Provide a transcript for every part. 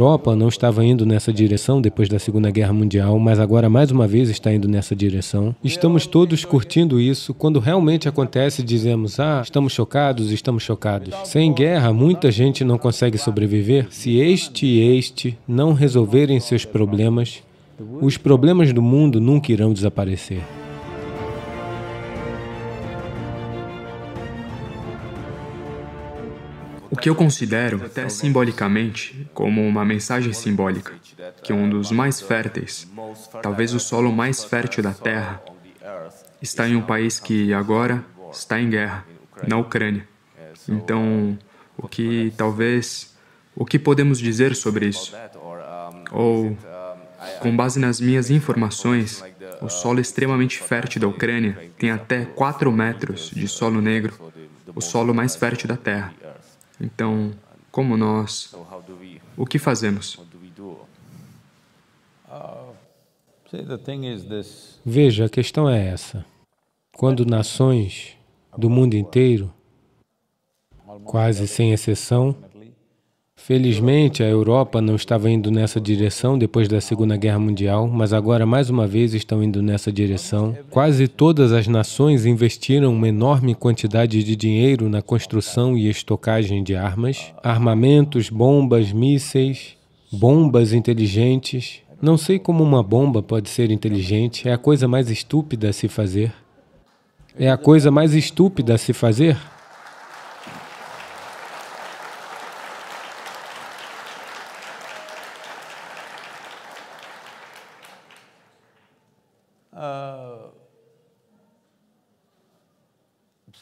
Europa não estava indo nessa direção depois da Segunda Guerra Mundial, mas agora mais uma vez está indo nessa direção. Estamos todos curtindo isso. Quando realmente acontece, dizemos: ah, estamos chocados, estamos chocados. Sem guerra, muita gente não consegue sobreviver. Se este e este não resolverem seus problemas, os problemas do mundo nunca irão desaparecer. que eu considero, até simbolicamente, como uma mensagem simbólica, que um dos mais férteis, talvez o solo mais fértil da Terra, está em um país que agora está em guerra, na Ucrânia. Então, o que talvez, o que podemos dizer sobre isso? Ou, com base nas minhas informações, o solo extremamente fértil da Ucrânia tem até 4 metros de solo negro, o solo mais fértil da Terra. Então, como nós, então, o que fazemos? Ah, Veja, a questão é essa. Quando nações do mundo inteiro, quase sem exceção, Felizmente, a Europa não estava indo nessa direção depois da Segunda Guerra Mundial, mas agora mais uma vez estão indo nessa direção. Quase todas as nações investiram uma enorme quantidade de dinheiro na construção e estocagem de armas, armamentos, bombas, mísseis, bombas inteligentes. Não sei como uma bomba pode ser inteligente, é a coisa mais estúpida a se fazer. É a coisa mais estúpida a se fazer.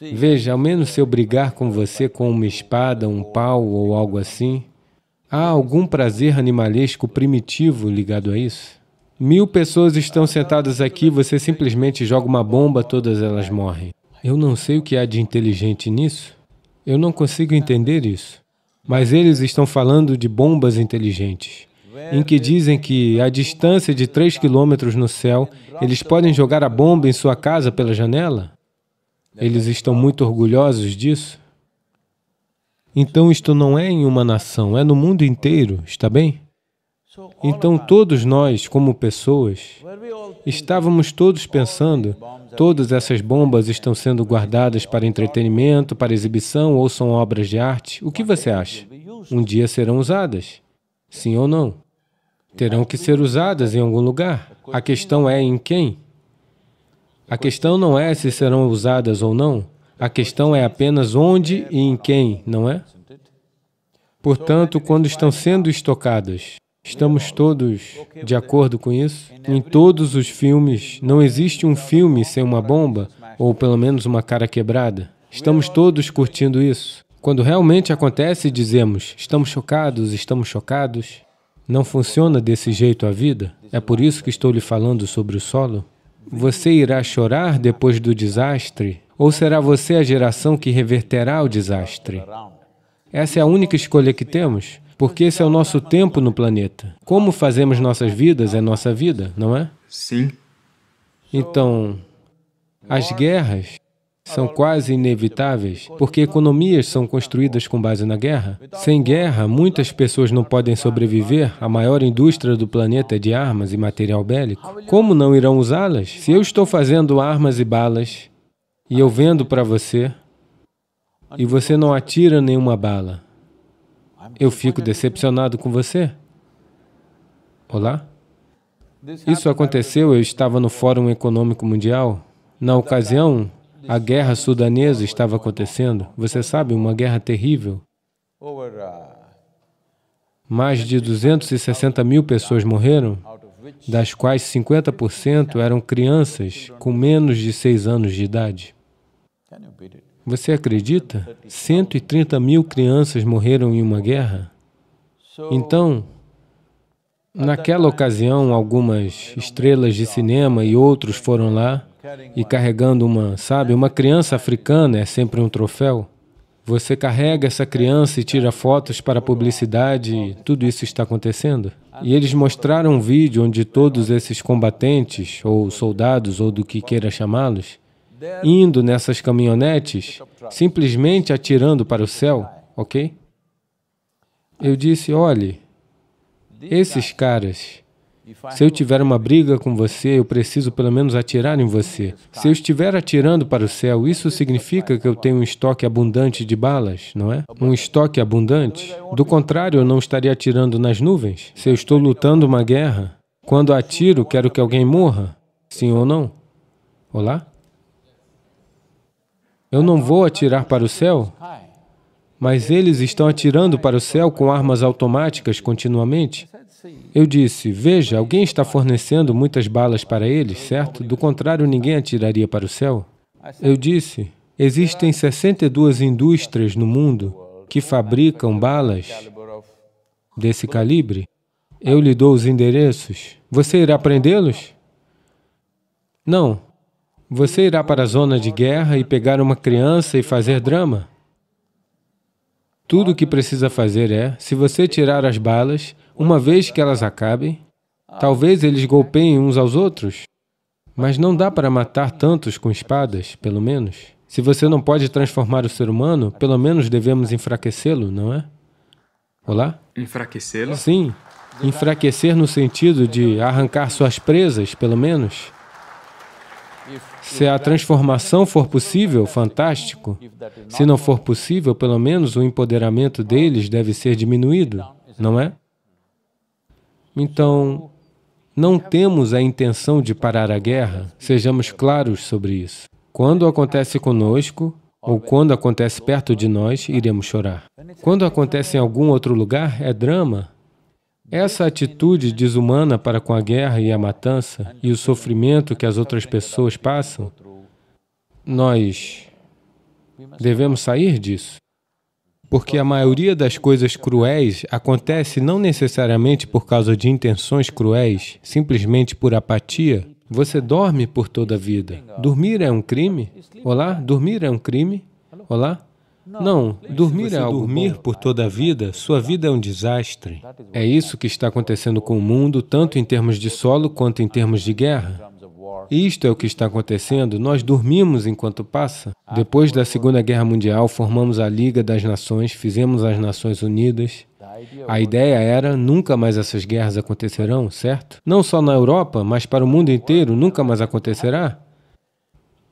Veja, ao menos se eu brigar com você com uma espada, um pau ou algo assim, há algum prazer animalesco primitivo ligado a isso? Mil pessoas estão sentadas aqui, você simplesmente joga uma bomba, todas elas morrem. Eu não sei o que há de inteligente nisso. Eu não consigo entender isso. Mas eles estão falando de bombas inteligentes, em que dizem que, a distância de 3 quilômetros no céu, eles podem jogar a bomba em sua casa pela janela? Né? Eles estão muito orgulhosos disso? Então isto não é em uma nação, é no mundo inteiro, está bem? Então todos nós, como pessoas, estávamos todos pensando, todas essas bombas estão sendo guardadas para entretenimento, para exibição ou são obras de arte. O que você acha? Um dia serão usadas, sim ou não? Terão que ser usadas em algum lugar. A questão é em quem? A questão não é se serão usadas ou não, a questão é apenas onde e em quem, não é? Portanto, quando estão sendo estocadas, estamos todos de acordo com isso? Em todos os filmes, não existe um filme sem uma bomba, ou pelo menos uma cara quebrada. Estamos todos curtindo isso. Quando realmente acontece, dizemos, estamos chocados, estamos chocados. Não funciona desse jeito a vida? É por isso que estou lhe falando sobre o solo? Você irá chorar depois do desastre? Ou será você a geração que reverterá o desastre? Essa é a única escolha que temos, porque esse é o nosso tempo no planeta. Como fazemos nossas vidas é nossa vida, não é? Sim. Então, as guerras são quase inevitáveis, porque economias são construídas com base na guerra. Sem guerra, muitas pessoas não podem sobreviver. A maior indústria do planeta é de armas e material bélico. Como não irão usá-las? Se eu estou fazendo armas e balas, e eu vendo para você, e você não atira nenhuma bala, eu fico decepcionado com você. Olá? Isso aconteceu, eu estava no Fórum Econômico Mundial. Na ocasião, a guerra sudanesa estava acontecendo. Você sabe, uma guerra terrível. Mais de 260 mil pessoas morreram, das quais 50% eram crianças com menos de 6 anos de idade. Você acredita? 130 mil crianças morreram em uma guerra. Então, naquela ocasião, algumas estrelas de cinema e outros foram lá e carregando uma, sabe, uma criança africana é sempre um troféu. Você carrega essa criança e tira fotos para publicidade, tudo isso está acontecendo. E eles mostraram um vídeo onde todos esses combatentes, ou soldados, ou do que queira chamá-los, indo nessas caminhonetes, simplesmente atirando para o céu, ok? Eu disse, olhe, esses caras se eu tiver uma briga com você, eu preciso pelo menos atirar em você. Se eu tá. estiver atirando para o céu, isso significa que eu tenho um estoque abundante de balas, não é? Um estoque abundante. É Do contrário, eu não estaria atirando nas nuvens. Se eu estou lutando uma guerra, quando atiro, quero que alguém morra. Sim ou não? Olá? Eu não vou atirar para o céu, mas eles estão atirando para o céu com armas automáticas continuamente. Eu disse: Veja, alguém está fornecendo muitas balas para eles, certo? Do contrário, ninguém atiraria para o céu. Eu disse: Existem 62 indústrias no mundo que fabricam balas desse calibre. Eu lhe dou os endereços. Você irá prendê-los? Não. Você irá para a zona de guerra e pegar uma criança e fazer drama? Tudo o que precisa fazer é, se você tirar as balas, uma vez que elas acabem, talvez eles golpeiem uns aos outros, mas não dá para matar tantos com espadas, pelo menos. Se você não pode transformar o ser humano, pelo menos devemos enfraquecê-lo, não é? Olá? Enfraquecê-lo? Sim. Enfraquecer no sentido de arrancar suas presas, pelo menos. Se a transformação for possível, fantástico. Se não for possível, pelo menos o empoderamento deles deve ser diminuído, não é? Então, não temos a intenção de parar a guerra, sejamos claros sobre isso. Quando acontece conosco, ou quando acontece perto de nós, iremos chorar. Quando acontece em algum outro lugar, é drama. Essa atitude desumana para com a guerra e a matança e o sofrimento que as outras pessoas passam, nós devemos sair disso. Porque a maioria das coisas cruéis acontece não necessariamente por causa de intenções cruéis, simplesmente por apatia. Você dorme por toda a vida. Dormir é um crime? Olá, dormir é um crime? Olá? Não, dormir é algo. Dormir por toda a vida, sua vida é um desastre. É isso que está acontecendo com o mundo, tanto em termos de solo quanto em termos de guerra. Isto é o que está acontecendo. Nós dormimos enquanto passa. Depois da Segunda Guerra Mundial, formamos a Liga das Nações, fizemos as Nações Unidas. A ideia era, nunca mais essas guerras acontecerão, certo? Não só na Europa, mas para o mundo inteiro, nunca mais acontecerá.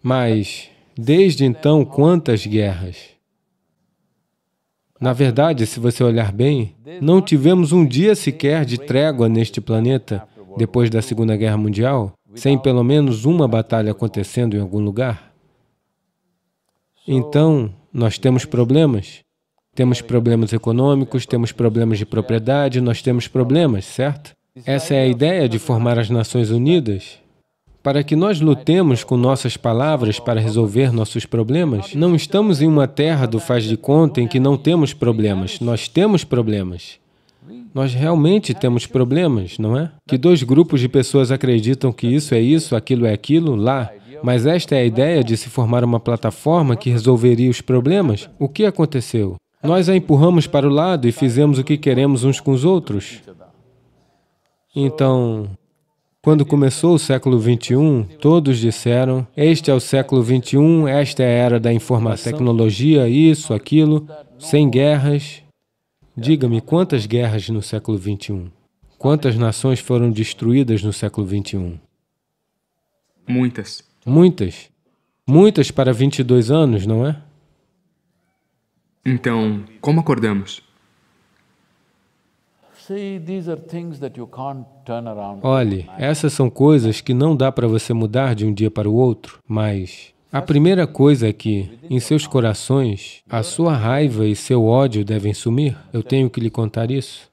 Mas, desde então, quantas guerras? Na verdade, se você olhar bem, não tivemos um dia sequer de trégua neste planeta depois da Segunda Guerra Mundial sem pelo menos uma batalha acontecendo em algum lugar, então nós temos problemas. Temos problemas econômicos, temos problemas de propriedade, nós temos problemas, certo? Essa é a ideia de formar as Nações Unidas. Para que nós lutemos com nossas palavras para resolver nossos problemas, não estamos em uma terra do faz de conta em que não temos problemas. Nós temos problemas. Nós realmente temos problemas, não é? Que dois grupos de pessoas acreditam que isso é isso, aquilo é aquilo, lá. Mas esta é a ideia de se formar uma plataforma que resolveria os problemas? O que aconteceu? Nós a empurramos para o lado e fizemos o que queremos uns com os outros. Então, quando começou o século XXI, todos disseram, este é o século XXI, esta é a era da informação, tecnologia, isso, aquilo, sem guerras, Diga-me quantas guerras no século XXI? Quantas nações foram destruídas no século XXI? Muitas. Muitas? Muitas para 22 anos, não é? Então, como acordamos? Olhe, essas são coisas que não dá para você mudar de um dia para o outro, mas a primeira coisa é que, em seus corações, a sua raiva e seu ódio devem sumir. Eu tenho que lhe contar isso.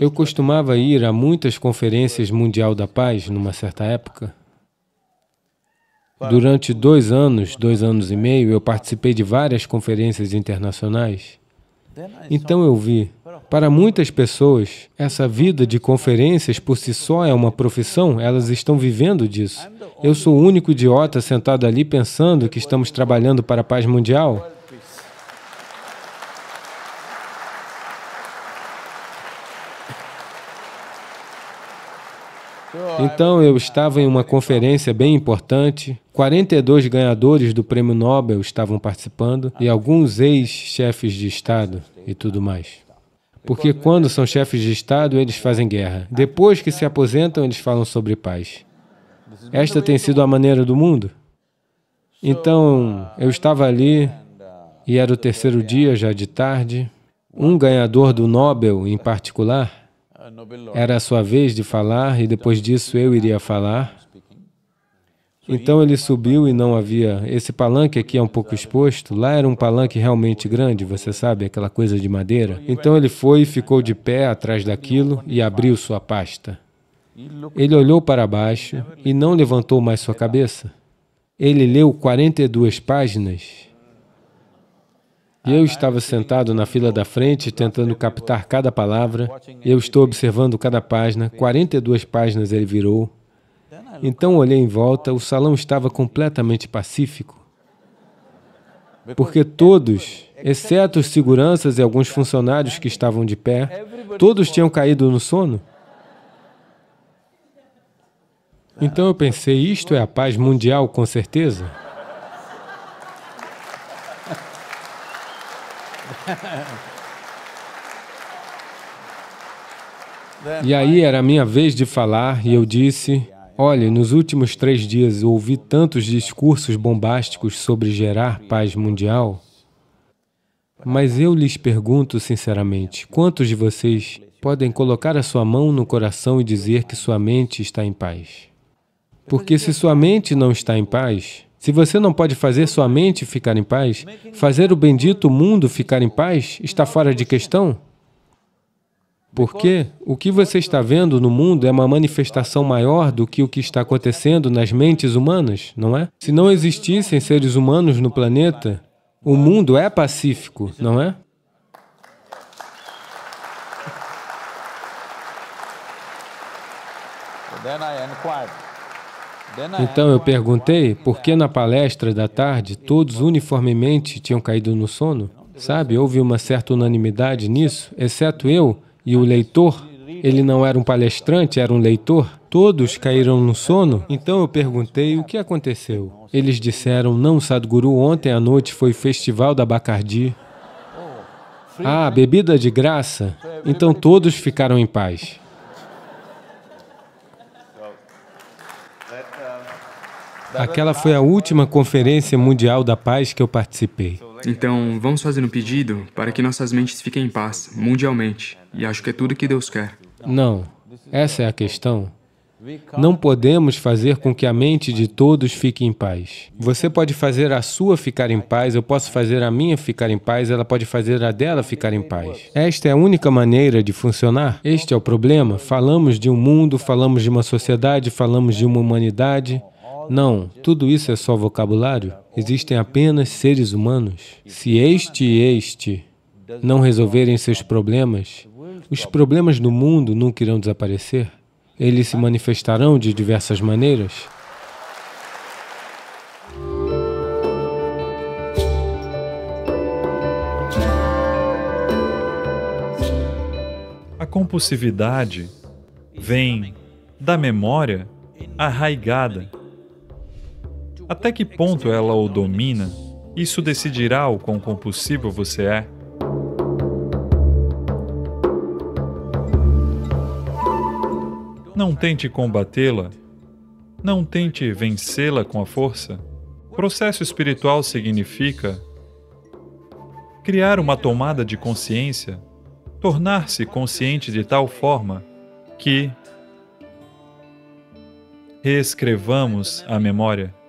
Eu costumava ir a muitas conferências mundial da paz numa certa época. Durante dois anos, dois anos e meio, eu participei de várias conferências internacionais. Então eu vi, para muitas pessoas, essa vida de conferências por si só é uma profissão, elas estão vivendo disso. Eu sou o único idiota sentado ali pensando que estamos trabalhando para a paz mundial? Então eu estava em uma conferência bem importante, 42 ganhadores do Prêmio Nobel estavam participando e alguns ex-chefes de Estado e tudo mais. Porque quando são chefes de Estado, eles fazem guerra. Depois que se aposentam, eles falam sobre paz. Esta tem sido a maneira do mundo. Então, eu estava ali, e era o terceiro dia, já de tarde. Um ganhador do Nobel, em particular, era a sua vez de falar, e depois disso eu iria falar. Então ele subiu e não havia... Esse palanque aqui é um pouco exposto. Lá era um palanque realmente grande, você sabe, aquela coisa de madeira. Então ele foi e ficou de pé atrás daquilo e abriu sua pasta. Ele olhou para baixo e não levantou mais sua cabeça. Ele leu 42 páginas. E eu estava sentado na fila da frente, tentando captar cada palavra. Eu estou observando cada página. 42 páginas ele virou. Então olhei em volta, o salão estava completamente pacífico. Porque todos, exceto os seguranças e alguns funcionários que estavam de pé, todos tinham caído no sono. Então eu pensei, isto é a paz mundial, com certeza. E aí era a minha vez de falar e eu disse, olhe, nos últimos três dias eu ouvi tantos discursos bombásticos sobre gerar paz mundial, mas eu lhes pergunto sinceramente, quantos de vocês podem colocar a sua mão no coração e dizer que sua mente está em paz? Porque se sua mente não está em paz, se você não pode fazer sua mente ficar em paz, é fazer o bendito mundo ficar em paz está é fora de questão. Porque o que você está vendo no mundo é uma manifestação maior do que o que está acontecendo nas mentes humanas, não é? Se não existissem seres humanos no planeta, o mundo é pacífico, não é? Then I inquired. Então eu né? perguntei por que na palestra da tarde todos uniformemente tinham caído no sono. Sabe, houve uma certa unanimidade nisso, exceto eu e o leitor. Ele não era um palestrante, era um leitor. Todos caíram no sono. Então eu perguntei o que aconteceu. Eles disseram, não, Sadhguru, ontem à noite foi festival da Bacardi. Oh, ah, né? bebida de graça? Então todos ficaram em paz. Aquela foi a última Conferência Mundial da Paz que eu participei. Então, vamos fazer um pedido para que nossas mentes fiquem em paz, mundialmente. E acho que é tudo que Deus quer. Não, essa é a questão. Não podemos fazer com que a mente de todos fique em paz. Você pode fazer a sua ficar em paz, eu posso fazer a minha ficar em paz, ela pode fazer a dela ficar em paz. Esta é a única maneira de funcionar. Este é o problema. Falamos de um mundo, falamos de uma sociedade, falamos de uma humanidade. Não, tudo isso é só vocabulário. Existem apenas seres humanos. Se este e este não resolverem seus problemas, os problemas do mundo nunca irão desaparecer. Eles se manifestarão de diversas maneiras. A compulsividade vem da memória arraigada até que ponto ela o domina? Isso decidirá o quão compulsivo você é. Não tente combatê-la. Não tente vencê-la com a força. Processo espiritual significa criar uma tomada de consciência, tornar-se consciente de tal forma que reescrevamos a memória.